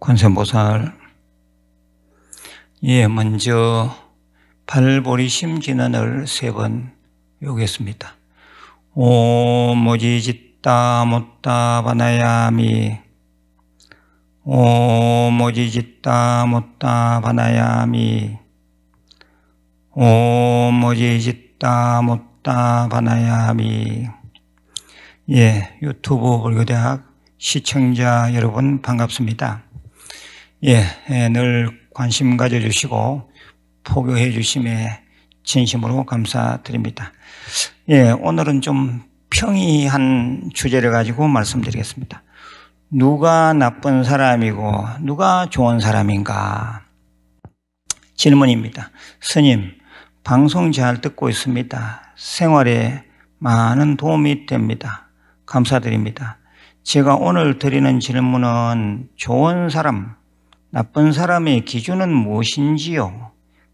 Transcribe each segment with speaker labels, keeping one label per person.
Speaker 1: 관세보살 예, 먼저 발보리심 진언을 세번 외우겠습니다. 오모지짓다 못다 바나야미 오모지짓다 못다 바나야미 오모지짓다 못다 바나야미 예, 유튜브 불교대학 시청자 여러분 반갑습니다. 예, 예, 늘 관심 가져주시고 포교해 주심에 진심으로 감사드립니다. 예, 오늘은 좀 평이한 주제를 가지고 말씀드리겠습니다. 누가 나쁜 사람이고 누가 좋은 사람인가? 질문입니다. 스님, 방송 잘 듣고 있습니다. 생활에 많은 도움이 됩니다. 감사드립니다. 제가 오늘 드리는 질문은 좋은 사람, 나쁜 사람의 기준은 무엇인지요?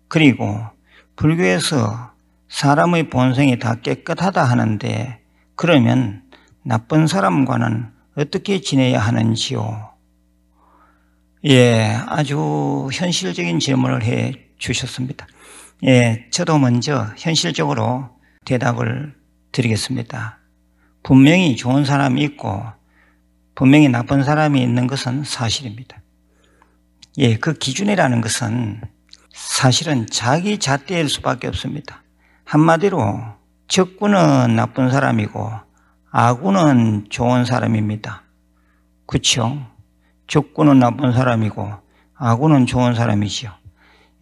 Speaker 1: 그리고 불교에서 사람의 본성이 다 깨끗하다 하는데 그러면 나쁜 사람과는 어떻게 지내야 하는지요? 예, 아주 현실적인 질문을 해 주셨습니다. 예, 저도 먼저 현실적으로 대답을 드리겠습니다. 분명히 좋은 사람이 있고 분명히 나쁜 사람이 있는 것은 사실입니다. 예, 그 기준이라는 것은 사실은 자기 잣대일 수밖에 없습니다. 한마디로 적군은 나쁜 사람이고 아군은 좋은 사람입니다. 그렇죠? 적군은 나쁜 사람이고 아군은 좋은 사람이죠.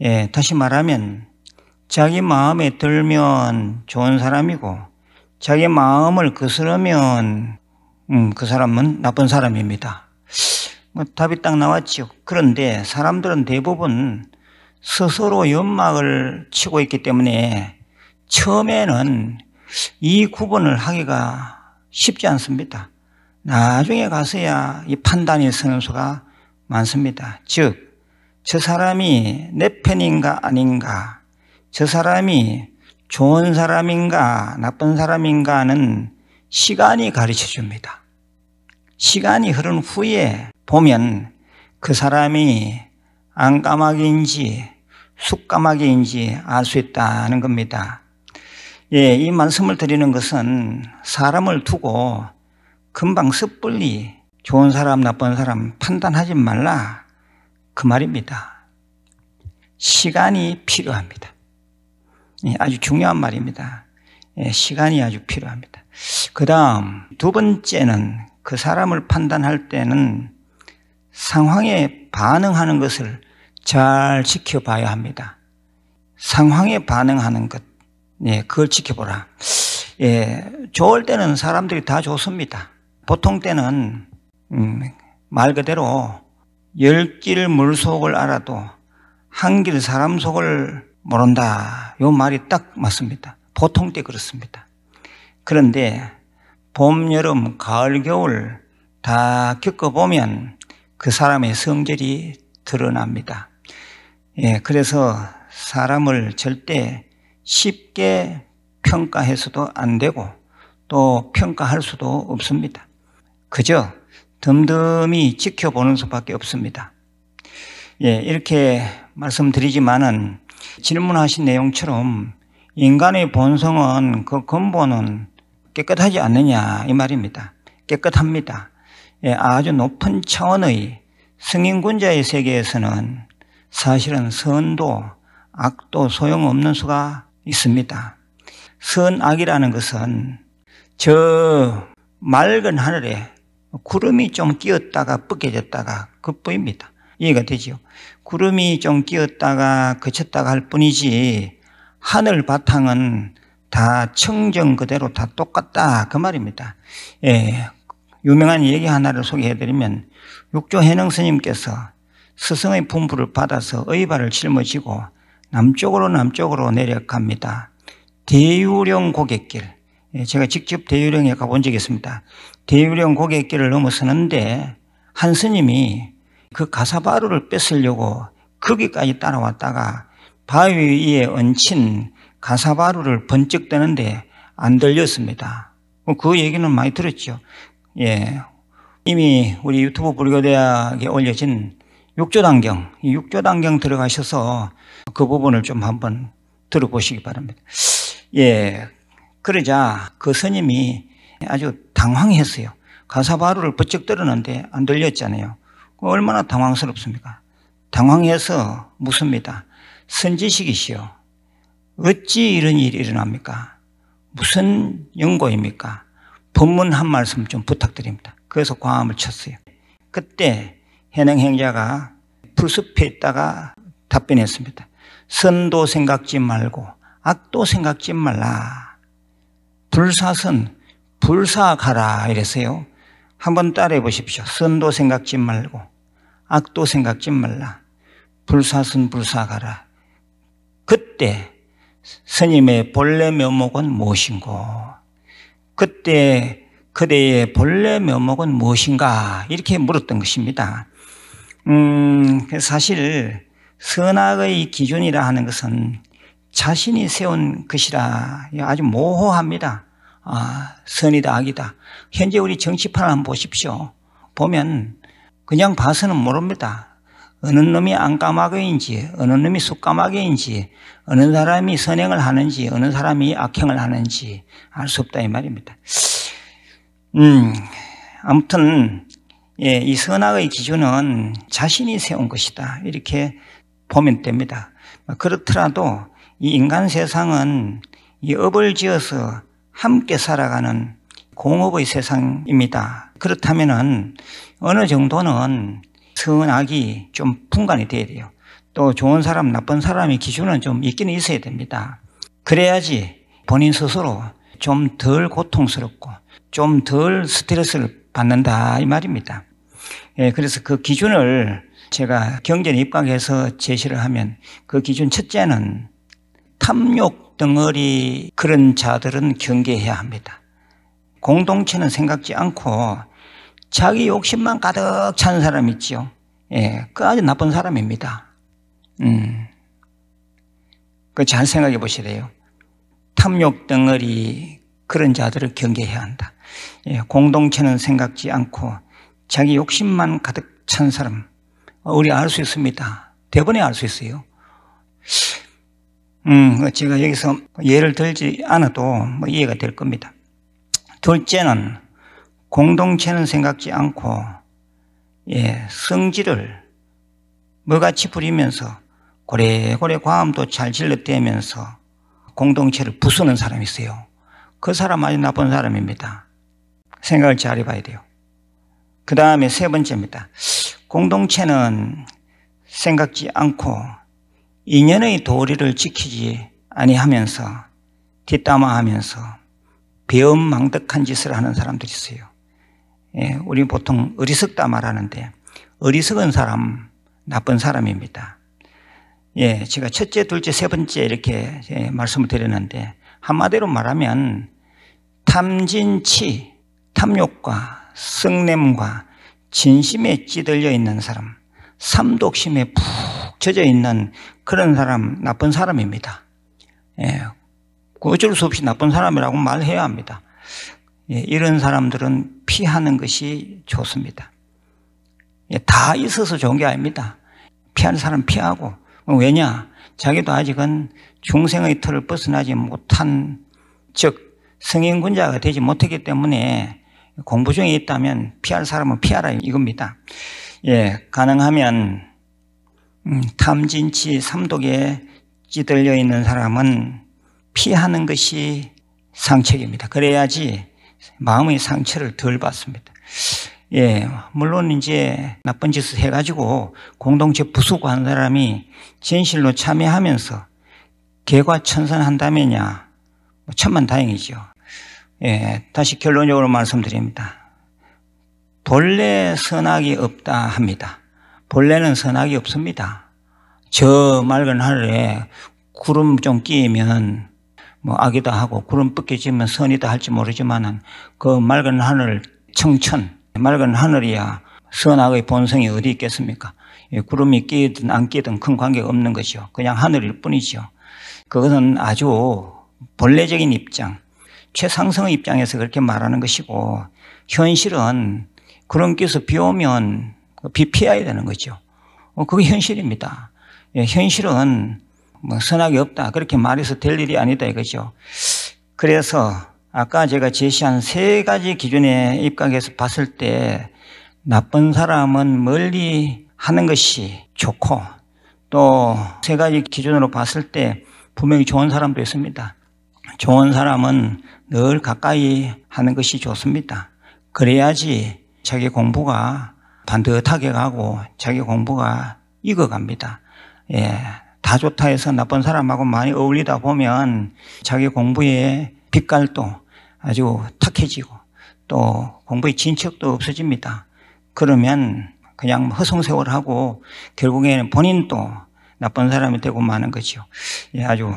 Speaker 1: 예, 다시 말하면 자기 마음에 들면 좋은 사람이고 자기 마음을 거스르면 음, 그 사람은 나쁜 사람입니다. 뭐 답이 딱나왔죠 그런데 사람들은 대부분 스스로 연막을 치고 있기 때문에 처음에는 이 구분을 하기가 쉽지 않습니다. 나중에 가서야 이 판단이 서는 수가 많습니다. 즉, 저 사람이 내 편인가 아닌가, 저 사람이 좋은 사람인가 나쁜 사람인가는 시간이 가르쳐 줍니다. 시간이 흐른 후에 보면 그 사람이 안까마귀인지 숯까마귀인지 알 수 있다는 겁니다. 예, 이 말씀을 드리는 것은 사람을 두고 금방 섣불리 좋은 사람, 나쁜 사람 판단하지 말라. 그 말입니다. 시간이 필요합니다. 예, 아주 중요한 말입니다. 예, 시간이 아주 필요합니다. 그 다음, 두 번째는 그 사람을 판단할 때는 상황에 반응하는 것을 잘 지켜봐야 합니다. 상황에 반응하는 것, 예, 그걸 지켜보라. 예, 좋을 때는 사람들이 다 좋습니다. 보통 때는 음, 말 그대로 열 길 물속을 알아도 한 길 사람 속을 모른다. 요 말이 딱 맞습니다. 보통 때 그렇습니다. 그런데 봄, 여름, 가을, 겨울 다 겪어보면 그 사람의 성질이 드러납니다. 예, 그래서 사람을 절대 쉽게 평가해서도 안 되고 또 평가할 수도 없습니다. 그저 덤덤히 지켜보는 수밖에 없습니다. 예, 이렇게 말씀드리지만은 질문하신 내용처럼 인간의 본성은 그 근본은 깨끗하지 않느냐 이 말입니다. 깨끗합니다. 예, 아주 높은 차원의 승인군자의 세계에서는 사실은 선도 악도 소용없는 수가 있습니다. 선악이라는 것은 저 맑은 하늘에 구름이 좀 끼었다가 벗겨졌다가 그뿐입니다. 이해가 되지 구름이 좀 끼었다가 그쳤다가 할 뿐이지 하늘 바탕은 다 청정 그대로 다 똑같다 그 말입니다. 예, 유명한 얘기 하나를 소개해드리면 육조 해능 스님께서 스승의 분부를 받아서 의발을 짊어지고 남쪽으로 남쪽으로 내려갑니다. 대유령 고객길 예, 제가 직접 대유령에 가본 적이 있습니다. 대유령 고객길을 넘어서는데 한 스님이 그 가사바루를 뺏으려고 거기까지 따라왔다가 바위 위에 얹힌 가사바루를 번쩍 뜨는데 안 들렸습니다. 뭐 그 얘기는 많이 들었죠. 예. 이미 우리 유튜브 불교대학에 올려진 6조 단경, 이 6조 단경 들어가셔서 그 부분을 좀 한번 들어보시기 바랍니다. 예. 그러자 그 스님이 아주 당황했어요. 가사바루를 번쩍 들었는데 안 들렸잖아요. 얼마나 당황스럽습니까? 당황해서 묻습니다. 선지식이시여. 어찌 이런 일이 일어납니까? 무슨 연고입니까? 본문 한 말씀 좀 부탁드립니다. 그래서 광함을 쳤어요. 그때 현행 행자가 풀숲에 있다가 답변했습니다. 선도 생각지 말고 악도 생각지 말라. 불사선 불사가라 이랬어요. 한번 따라해 보십시오. 선도 생각지 말고 악도 생각지 말라. 불사선 불사가라. 그때 스님의 본래 면목은 무엇인고 그때 그대의 본래 면목은 무엇인가? 이렇게 물었던 것입니다. 음, 사실 선악의 기준이라 하는 것은 자신이 세운 것이라 아주 모호합니다. 아, 선이다, 악이다. 현재 우리 정치판을 한번 보십시오. 보면 그냥 봐서는 모릅니다. 어느 놈이 안까마귀인지, 어느 놈이 숫까마귀인지, 어느 사람이 선행을 하는지, 어느 사람이 악행을 하는지 알 수 없다 이 말입니다. 음, 아무튼 예, 이 선악의 기준은 자신이 세운 것이다 이렇게 보면 됩니다. 그렇더라도 이 인간 세상은 이 업을 지어서 함께 살아가는 공업의 세상입니다. 그렇다면 어느 정도는 선악이 좀 분간이 돼야 돼요. 또 좋은 사람, 나쁜 사람의 기준은 좀 있기는 있어야 됩니다. 그래야지 본인 스스로 좀 덜 고통스럽고 좀 덜 스트레스를 받는다 이 말입니다. 예, 그래서 그 기준을 제가 경전에 입각해서 제시를 하면 그 기준 첫째는 탐욕 덩어리 그런 자들은 경계해야 합니다. 공동체는 생각지 않고 자기 욕심만 가득 찬 사람 있지요. 예, 그 아주 나쁜 사람입니다. 음. 그 잘 생각해 보시래요. 탐욕 덩어리 그런 자들을 경계해야 한다. 예, 공동체는 생각지 않고 자기 욕심만 가득 찬 사람. 어, 우리 알 수 있습니다. 대번에 알 수 있어요. 음, 그 제가 여기서 예를 들지 않아도 뭐 이해가 될 겁니다. 둘째는 공동체는 생각지 않고 예, 성질을 뭐같이 부리면서 고래고래 과음도 잘 질러대면서 공동체를 부수는 사람이 있어요. 그 사람 아주 나쁜 사람입니다. 생각을 잘 해봐야 돼요. 그 다음에 세 번째입니다. 공동체는 생각지 않고 인연의 도리를 지키지 아니하면서 뒷담화하면서 배은망덕한 짓을 하는 사람들이 있어요. 예, 우리 보통 어리석다 말하는데 어리석은 사람 나쁜 사람입니다. 예, 제가 첫째, 둘째, 세 번째 이렇게 예, 말씀을 드렸는데 한마디로 말하면 탐진치, 탐욕과 성냄과 진심에 찌들려 있는 사람, 삼독심에 푹 젖어 있는 그런 사람, 나쁜 사람입니다. 예, 어쩔 수 없이 나쁜 사람이라고 말해야 합니다. 예, 이런 사람들은 피하는 것이 좋습니다. 예, 다 있어서 좋은 게 아닙니다. 피하는 사람 피하고 왜냐? 자기도 아직은 중생의 틀을 벗어나지 못한 즉 성인군자가 되지 못했기 때문에 공부 중에 있다면 피할 사람은 피하라 이겁니다. 예, 가능하면 음, 탐진치 삼독에 찌들려 있는 사람은 피하는 것이 상책입니다. 그래야지 마음의 상처를 덜 받습니다. 예, 물론 이제 나쁜 짓을 해가지고 공동체 부수고한 사람이 진실로 참여하면서 개과천선한다면야 뭐 천만 다행이죠. 예, 다시 결론적으로 말씀드립니다. 본래 선악이 없다 합니다. 본래는 선악이 없습니다. 저 맑은 하늘에 구름 좀 끼면 뭐 악이다 하고 구름 뻗겨 지면 선이다 할지 모르지만그 맑은 하늘 청천 맑은 하늘이야 선악의 본성이 어디 있겠습니까? 구름이 끼든 안 끼든 큰 관계 가 없는 것이요. 그냥 하늘일 뿐이죠. 그것은 아주 본래적인 입장, 최상성의 입장에서 그렇게 말하는 것이고 현실은 구름 끼서 비 오면 그 비 피해야 되는 거죠. 어, 그게 현실입니다. 예, 현실은 뭐 선악이 없다. 그렇게 말해서 될 일이 아니다 이거죠. 그래서 아까 제가 제시한 세 가지 기준에 입각해서 봤을 때 나쁜 사람은 멀리 하는 것이 좋고 또 세 가지 기준으로 봤을 때 분명히 좋은 사람도 있습니다. 좋은 사람은 늘 가까이 하는 것이 좋습니다. 그래야지 자기 공부가 반듯하게 가고 자기 공부가 익어갑니다. 예. 다 좋다 해서 나쁜 사람하고 많이 어울리다 보면 자기 공부에 빛깔도 아주 탁해지고 또 공부의 진척도 없어집니다. 그러면 그냥 허송세월하고 결국에는 본인도 나쁜 사람이 되고 마는 거죠. 예, 아주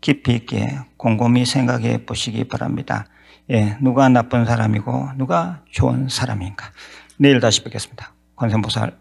Speaker 1: 깊이 있게 곰곰이 생각해 보시기 바랍니다. 예, 누가 나쁜 사람이고 누가 좋은 사람인가. 내일 다시 뵙겠습니다. 관세보살